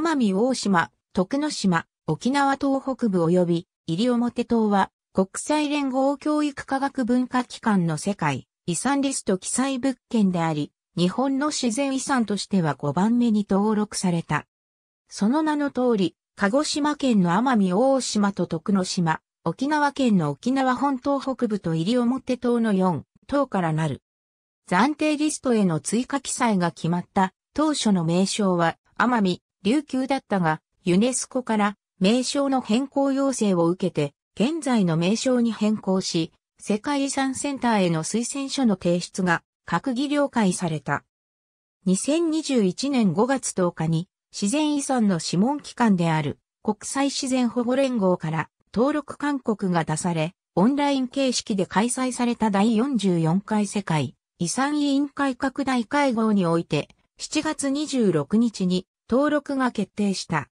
奄美大島、徳之島、沖縄東北部及び西表島は国際連合教育科学文化機関の世界遺産リスト記載物件であり、日本の自然遺産としては5番目に登録された。その名の通り、鹿児島県の奄美大島と徳之島、沖縄県の沖縄本島北部と西表島の4島からなる。暫定リストへの追加記載が決まった当初の名称は奄美琉球だったが、ユネスコから名称の変更要請を受けて、現在の名称に変更し、世界遺産センターへの推薦書の提出が閣議了解された。2021年5月10日に自然遺産の諮問機関である国際自然保護連合から登録勧告が出され、オンライン形式で開催された第44回世界遺産委員会拡大会合において7月26日に登録が決定した。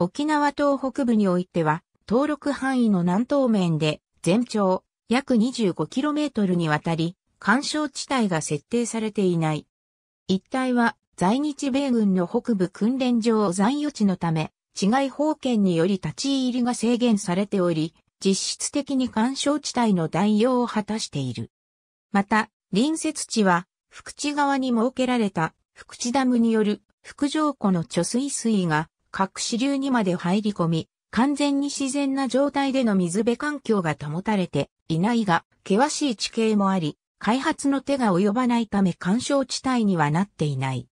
沖縄島北部においては、登録範囲の南東面で、全長約 25km にわたり、干渉地帯が設定されていない。一帯は在日米軍の北部訓練場残余地のため、治外法権により立ち入りが制限されており、実質的に干渉地帯の代用を果たしている。また、隣接地は、福地側に設けられた福地ダムによる福城湖の貯水水位が各支流にまで入り込み、完全に自然な状態での水辺環境が保たれていないが、険しい地形もあり、開発の手が及ばないため干渉地帯にはなっていない。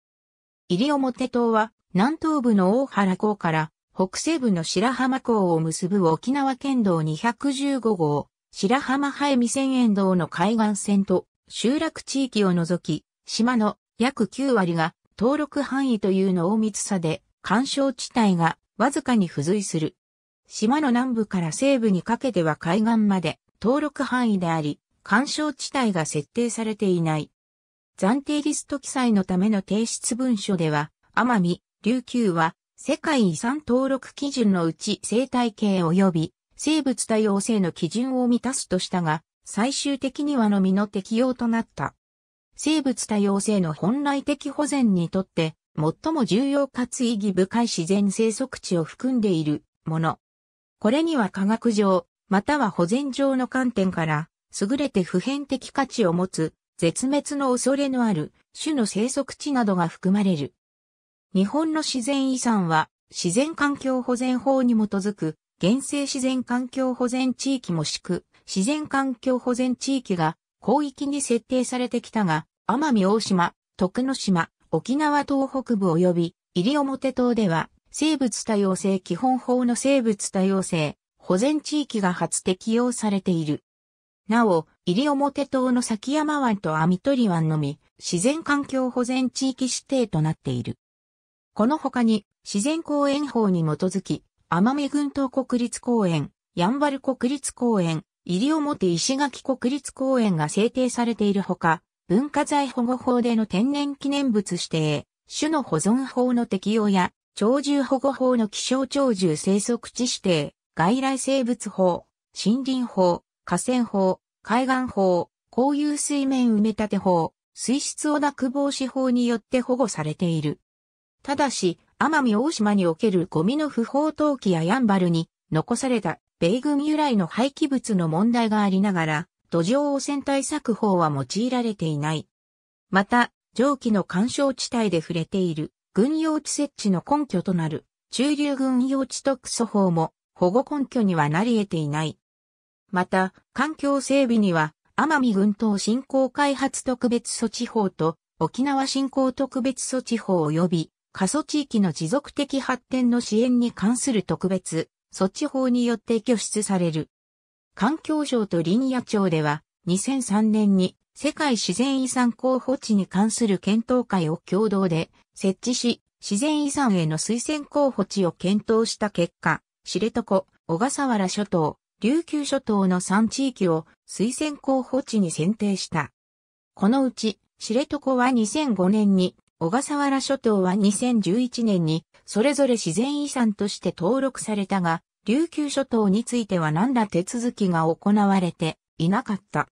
西表島は南東部の大原港から北西部の白浜港を結ぶ沖縄県道215号、白浜ハエミ線沿道の海岸線と集落地域を除き、島の約9割が登録範囲という濃密さで、干渉地帯がわずかに付随する。島の南部から西部にかけては海岸まで登録範囲であり、干渉地帯が設定されていない。暫定リスト記載のための提出文書では、奄美、琉球は世界遺産登録基準のうち生態系及び生物多様性の基準を満たすとしたが、最終的にはのみの適用となった。生物多様性の本来的保全にとって、最も重要かつ意義深い自然生息地を含んでいるもの。これには科学上、または保全上の観点から、優れて普遍的価値を持つ、絶滅の恐れのある種の生息地などが含まれる。日本の自然遺産は、自然環境保全法に基づく、原生自然環境保全地域もしく、自然環境保全地域が広域に設定されてきたが、奄美大島、徳之島、沖縄東北部及び西表島では、生物多様性基本法の生物多様性、保全地域が初適用されている。なお、西表島の崎山湾と網取湾のみ、自然環境保全地域指定となっている。この他に、自然公園法に基づき、奄美群島国立公園、やんばる国立公園、西表石垣国立公園が制定されているほか、文化財保護法での天然記念物指定、種の保存法の適用や、鳥獣保護法の希少鳥獣生息地指定、外来生物法、森林法、河川法、海岸法、公有水面埋め立て法、水質汚濁防止法によって保護されている。ただし、奄美大島におけるゴミの不法投棄ややんばるに残された米軍由来の廃棄物の問題がありながら、土壌汚染対策法は用いられていない。また、蒸気の干渉地帯で触れている軍用地設置の根拠となる中流軍用地特措法も保護根拠にはなり得ていない。また、環境整備には奄美群島振興開発特別措置法と沖縄振興特別措置法及び過疎地域の持続的発展の支援に関する特別措置法によって拠出される環境省と林野庁では、2003年に世界自然遺産候補地に関する検討会を共同で設置し、自然遺産への推薦候補地を検討した結果、知床、小笠原諸島、琉球諸島の3地域を推薦候補地に選定した。このうち、知床は2005年に、小笠原諸島は2011年に、それぞれ自然遺産として登録されたが、琉球諸島については何ら手続きが行われていなかった。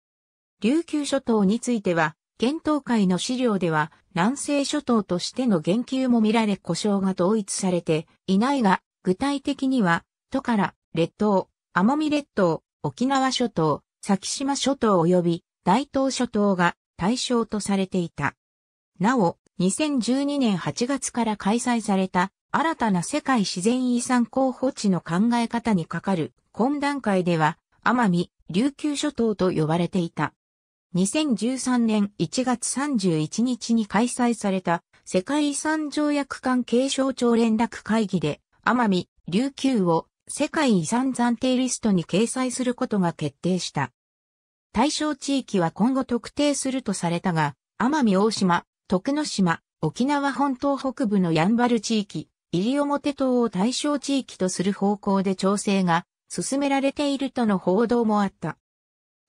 琉球諸島については、検討会の資料では南西諸島としての言及も見られ故障が統一されていないが、具体的には、都から列島、奄美列島、沖縄諸島、先島諸島及び大東諸島が対象とされていた。なお、2012年8月から開催された新たな世界自然遺産候補地の考え方にかかる、懇談会では、奄美、琉球諸島と呼ばれていた。2013年1月31日に開催された世界遺産条約関継承庁連絡会議で、奄美、琉球を世界遺産暫定リストに掲載することが決定した。対象地域は今後特定するとされたが、奄美大島、徳之島、沖縄本島北部のやんばる地域、西表島を対象地域とする方向で調整が進められているとの報道もあった。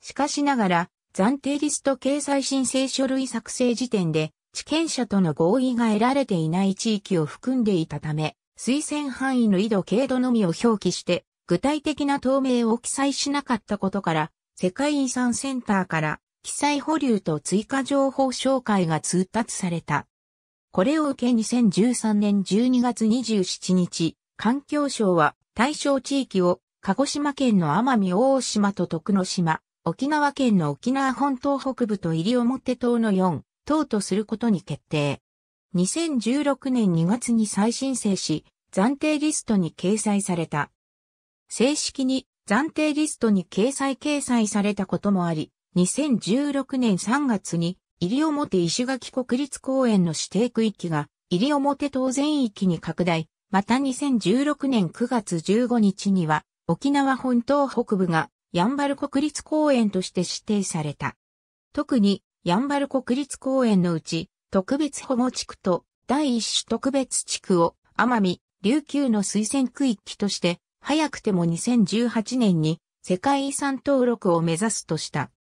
しかしながら、暫定リスト掲載申請書類作成時点で、地権者との合意が得られていない地域を含んでいたため、推薦範囲の緯度経度のみを表記して、具体的な透明を記載しなかったことから、世界遺産センターから記載保留と追加情報紹介が通達された。これを受け2013年12月27日、環境省は対象地域を鹿児島県の奄美大島と徳之島、沖縄県の沖縄本島北部と西表島の4島とすることに決定。2016年2月に再申請し、暫定リストに掲載された。正式に暫定リストに掲載掲載されたこともあり、2016年3月に入表石垣国立公園の指定区域が、入表島全域に拡大、また2016年9月15日には、沖縄本島北部が、ヤンバル国立公園として指定された。特に、ヤンバル国立公園のうち、特別保護地区と第一種特別地区を奄美、琉球の推薦区域として、早くても2018年に世界遺産登録を目指すとした。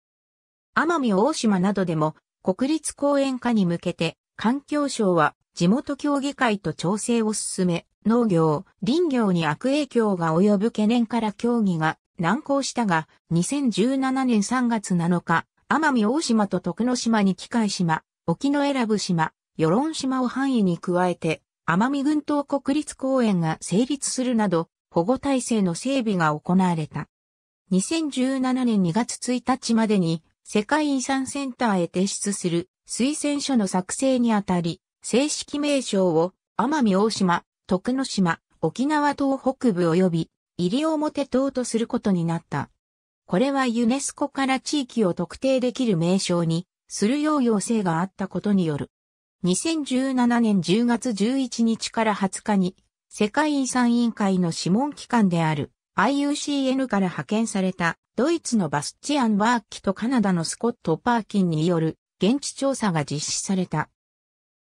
奄美大島などでも国立公園化に向けて、環境省は地元協議会と調整を進め、農業、林業に悪影響が及ぶ懸念から協議が難航したが、2017年3月7日、奄美大島と徳之島に機械島、沖野選ぶ島、与論島を範囲に加えて、奄美群島国立公園が成立するなど、保護体制の整備が行われた。2017年2月1日までに世界遺産センターへ提出する推薦書の作成にあたり、正式名称を奄美大島、徳之島、沖縄島北部及び西表島とすることになった。これはユネスコから地域を特定できる名称にするよう要請があったことによる。2017年10月11日から20日に世界遺産委員会の諮問機関である IUCN から派遣されたドイツのバスチアン・ワーキとカナダのスコット・パーキンによる現地調査が実施された。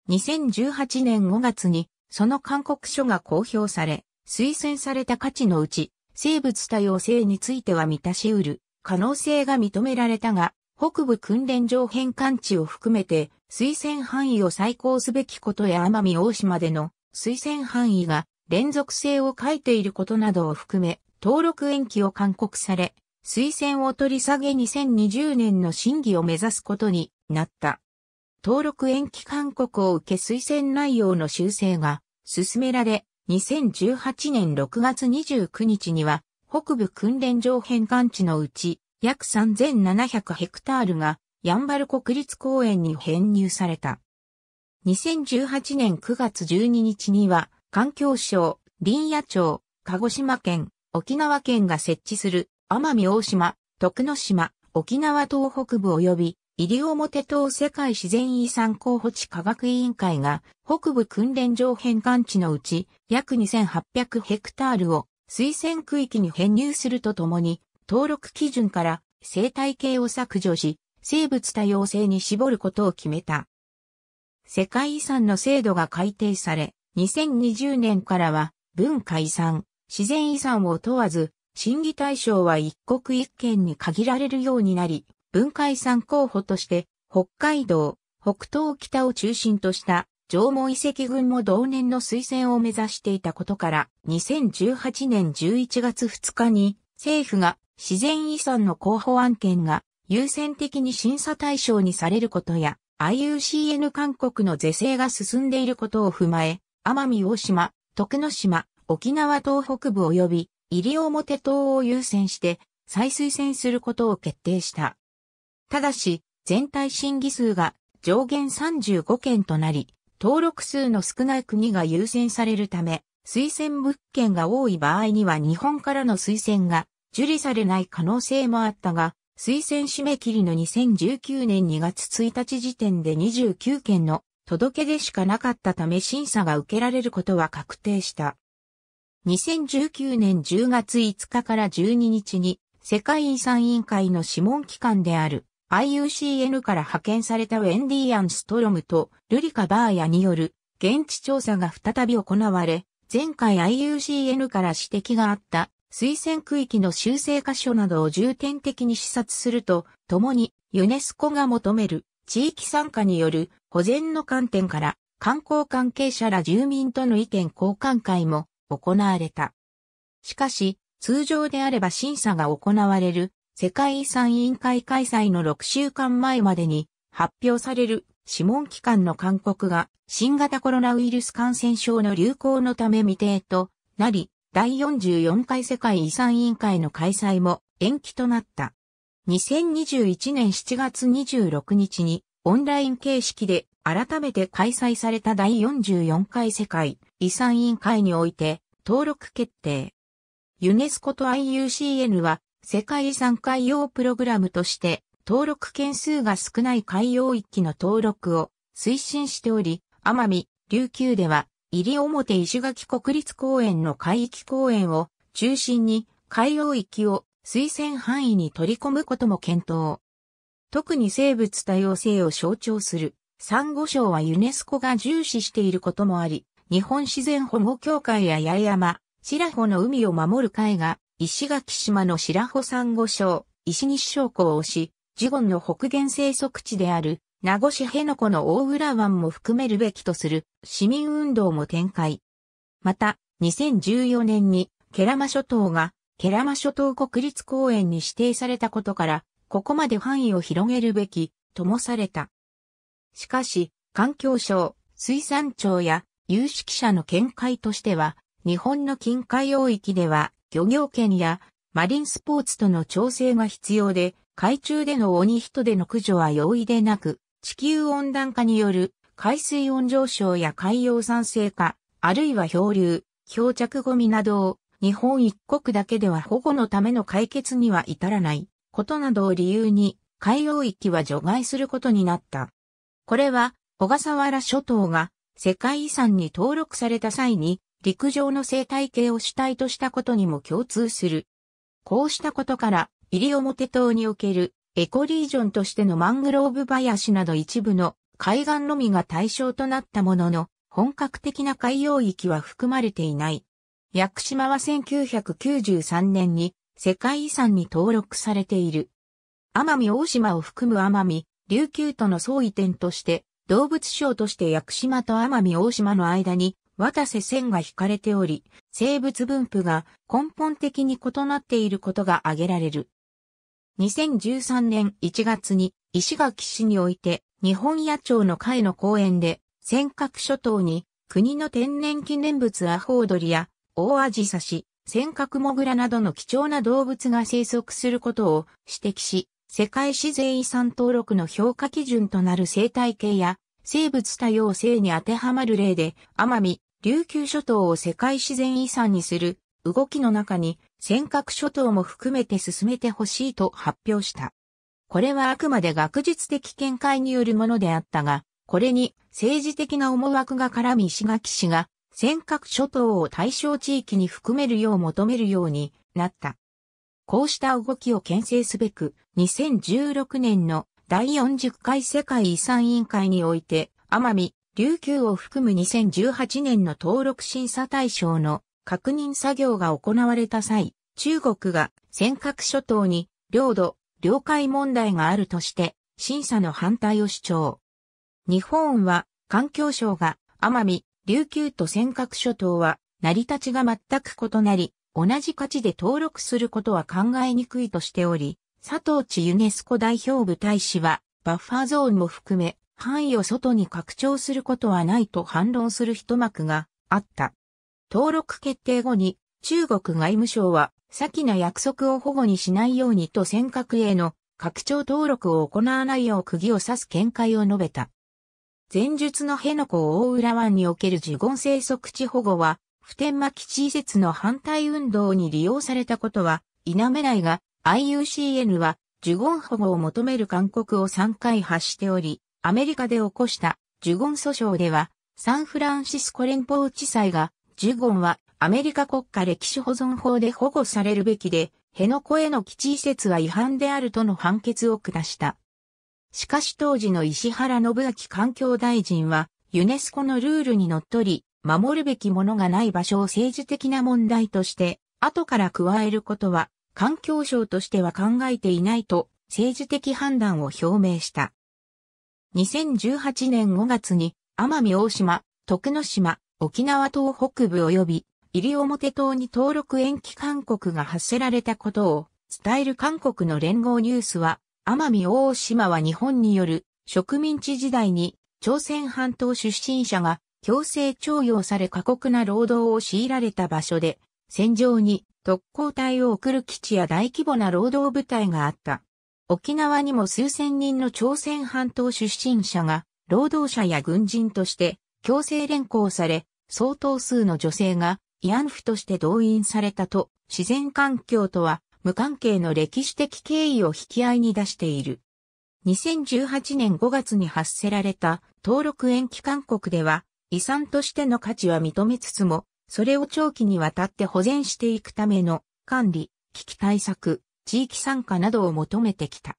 2018年5月にその勧告書が公表され、推薦された価値のうち生物多様性については満たし得る可能性が認められたが、北部訓練場返還地を含めて推薦範囲を再考すべきことや奄美大島での推薦範囲が連続性を欠いていることなどを含め登録延期を勧告され、推薦を取り下げ2020年の審議を目指すことになった。登録延期勧告を受け推薦内容の修正が進められ、2018年6月29日には、北部訓練場返還地のうち、約3700ヘクタールが、ヤンバル国立公園に編入された。2018年9月12日には、環境省、林野町、鹿児島県、沖縄県が設置する、奄美大島、徳之島、沖縄東北部及び、西表島世界自然遺産候補地科学委員会が、北部訓練場返還地のうち、約2800ヘクタールを、推薦区域に編入するとともに、登録基準から生態系を削除し、生物多様性に絞ることを決めた。世界遺産の制度が改定され、2020年からは文化遺産、自然遺産を問わず、審議対象は一国一県に限られるようになり、文化遺産候補として、北海道、北東北を中心とした縄文遺跡群も同年の推薦を目指していたことから、2018年11月2日に政府が自然遺産の候補案件が優先的に審査対象にされることや、IUCN 韓国の是正が進んでいることを踏まえ、奄美大島、徳之島、沖縄東北部及び西表島を優先して再推薦することを決定した。ただし、全体審議数が上限35件となり、登録数の少ない国が優先されるため、推薦物件が多い場合には日本からの推薦が受理されない可能性もあったが、推薦締め切りの2019年2月1日時点で29件の届け出しかなかったため審査が受けられることは確定した。2019年10月5日から12日に世界遺産委員会の諮問機関である IUCN から派遣されたウェンディ・アン・ストロムとルリカ・バーヤによる現地調査が再び行われ、前回 IUCN から指摘があった推薦区域の修正箇所などを重点的に視察すると、ともにユネスコが求める地域参加による保全の観点から観光関係者ら住民との意見交換会も行われた。しかし、通常であれば審査が行われる世界遺産委員会開催の6週間前までに発表される諮問機関の勧告が新型コロナウイルス感染症の流行のため未定となり、第44回世界遺産委員会の開催も延期となった。2021年7月26日にオンライン形式で改めて開催された第44回世界遺産委員会において登録決定。ユネスコと IUCN は世界遺産海洋プログラムとして登録件数が少ない海洋域の登録を推進しており、奄美、琉球では入表石垣国立公園の海域公園を中心に海洋域を推薦範囲に取り込むことも検討。特に生物多様性を象徴する、サンゴ礁はユネスコが重視していることもあり、日本自然保護協会や八重山、白穂の海を守る会が、石垣島の白穂珊瑚礁、石西礁湖を押し、ジゴンの北限生息地である、名護市辺野古の大浦湾も含めるべきとする市民運動も展開。また、2014年に、ケラマ諸島が、ケラマ諸島国立公園に指定されたことから、ここまで範囲を広げるべき、ともされた。しかし、環境省、水産庁や有識者の見解としては、日本の近海領域では漁業権やマリンスポーツとの調整が必要で、海中での鬼人での駆除は容易でなく、地球温暖化による海水温上昇や海洋酸性化、あるいは漂流、漂着ゴミなどを日本一国だけでは保護のための解決には至らないことなどを理由に海洋域は除外することになった。これは小笠原諸島が世界遺産に登録された際に陸上の生態系を主体としたことにも共通する。こうしたことから、西表島におけるエコリージョンとしてのマングローブ林など一部の海岸のみが対象となったものの、本格的な海洋域は含まれていない。屋久島は1993年に世界遺産に登録されている。奄美大島を含む奄美、琉球との相違点として動物省として屋久島と奄美大島の間に渡瀬線が引かれており、生物分布が根本的に異なっていることが挙げられる。2013年1月に石垣市において日本野鳥の会の公園で尖閣諸島に国の天然記念物アホウドリやオオアジサシ、尖閣モグラなどの貴重な動物が生息することを指摘し、世界自然遺産登録の評価基準となる生態系や生物多様性に当てはまる例で、奄美、琉球諸島を世界自然遺産にする動きの中に尖閣諸島も含めて進めてほしいと発表した。これはあくまで学術的見解によるものであったが、これに政治的な思惑が絡み石垣市が尖閣諸島を対象地域に含めるよう求めるようになった。こうした動きを牽制すべく、2016年の第40回世界遺産委員会において、奄美、琉球を含む2018年の登録審査対象の確認作業が行われた際、中国が尖閣諸島に領土、領海問題があるとして審査の反対を主張。日本は環境省が奄美、琉球と尖閣諸島は成り立ちが全く異なり、同じ価値で登録することは考えにくいとしており、佐藤地ユネスコ代表部大使は、バッファーゾーンも含め、範囲を外に拡張することはないと反論する一幕があった。登録決定後に、中国外務省は、先な約束を保護にしないようにと尖閣への拡張登録を行わないよう釘を刺す見解を述べた。前述の辺野古大浦湾における自言生息地保護は、普天間基地移設の反対運動に利用されたことは否めないが、IUCN は、ジュゴン保護を求める勧告を3回発しており、アメリカで起こしたジュゴン訴訟では、サンフランシスコ連邦地裁が、ジュゴンはアメリカ国家歴史保存法で保護されるべきで、辺野古への基地移設は違反であるとの判決を下した。しかし当時の石原信明環境大臣は、ユネスコのルールにのっとり、守るべきものがない場所を政治的な問題として、後から加えることは、環境省としては考えていないと、政治的判断を表明した。2018年5月に、奄美大島、徳之島、沖縄島北部及び、西表島に登録延期勧告が発せられたことを伝える韓国の連合ニュースは、奄美大島は日本による植民地時代に朝鮮半島出身者が強制徴用され過酷な労働を強いられた場所で、戦場に特攻隊を送る基地や大規模な労働部隊があった。沖縄にも数千人の朝鮮半島出身者が、労働者や軍人として強制連行され、相当数の女性が慰安婦として動員されたと、自然環境とは無関係の歴史的経緯を引き合いに出している。2018年5月に発せられた登録延期勧告では、遺産としての価値は認めつつも、それを長期にわたって保全していくための管理、危機対策、地域参加などを求めてきた。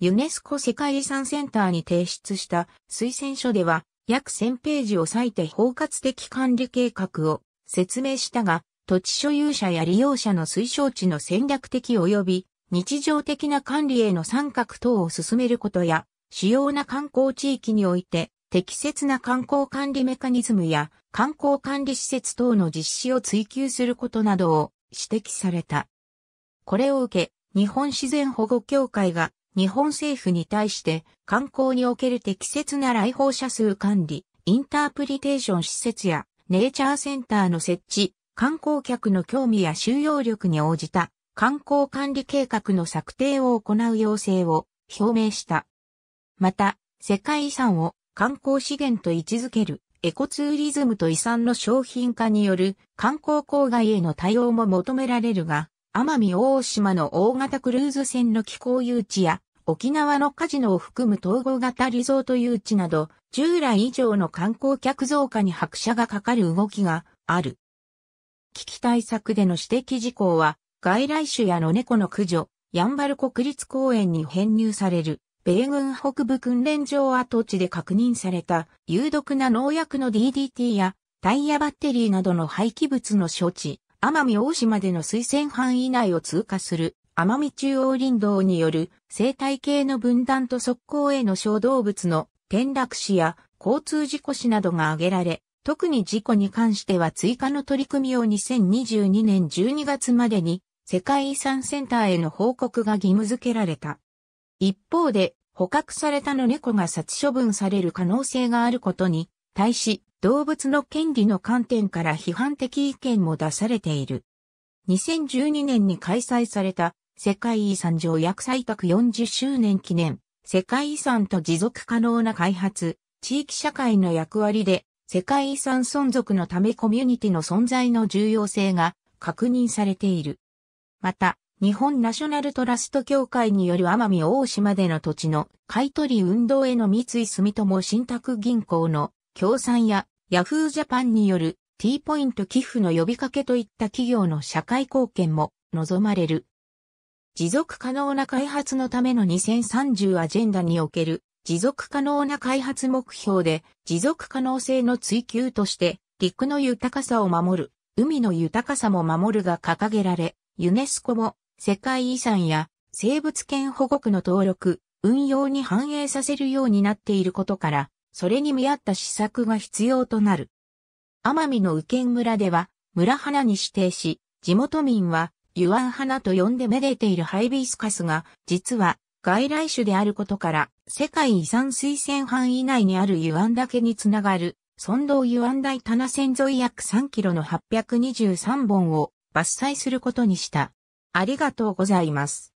ユネスコ世界遺産センターに提出した推薦書では、約1000ページを割いて包括的管理計画を説明したが、土地所有者や利用者の推奨地の戦略的及び日常的な管理への参画等を進めることや、主要な観光地域において適切な観光管理メカニズムや観光管理施設等の実施を追求することなどを指摘された。これを受け、日本自然保護協会が日本政府に対して観光における適切な来訪者数管理、インタープリテーション施設やネイチャーセンターの設置、観光客の興味や収容力に応じた観光管理計画の策定を行う要請を表明した。また、世界遺産を観光資源と位置づけるエコツーリズムと遺産の商品化による観光郊外への対応も求められるが、奄美大島の大型クルーズ船の気候誘致や沖縄のカジノを含む統合型リゾート誘致など、従来以上の観光客増加に拍車がかかる動きがある。危機対策での指摘事項は、外来種や野猫の駆除、ヤンバル国立公園に編入される米軍北部訓練場跡地で確認された有毒な農薬の DDT やタイヤバッテリーなどの廃棄物の処置、奄美大島での推薦範囲内を通過する奄美中央林道による生態系の分断と速攻への小動物の転落死や交通事故死などが挙げられ、特に事故に関しては追加の取り組みを2022年12月までに世界遺産センターへの報告が義務付けられた。一方で、捕獲されたの猫が殺処分される可能性があることに、対し、動物の権利の観点から批判的意見も出されている。2012年に開催された世界遺産条約採択40周年記念、世界遺産と持続可能な開発、地域社会の役割で世界遺産存続のためコミュニティの存在の重要性が確認されている。また、日本ナショナルトラスト協会による奄美大島での土地の買取運動への三井住友信託銀行の協賛やヤフージャパンによる T ポイント寄付の呼びかけといった企業の社会貢献も望まれる。持続可能な開発のための2030アジェンダにおける持続可能な開発目標で持続可能性の追求として陸の豊かさを守る、海の豊かさも守るが掲げられ、ユネスコも世界遺産や生物圏保護区の登録、運用に反映させるようになっていることから、それに見合った施策が必要となる。奄美の宇見村では、村花に指定し、地元民は、ユアン花と呼んでめでているハイビスカスが、実は、外来種であることから、世界遺産推薦範囲内にあるユアン岳につながる、村道ユアン大棚線沿い約3キロの823本を伐採することにした。ありがとうございます。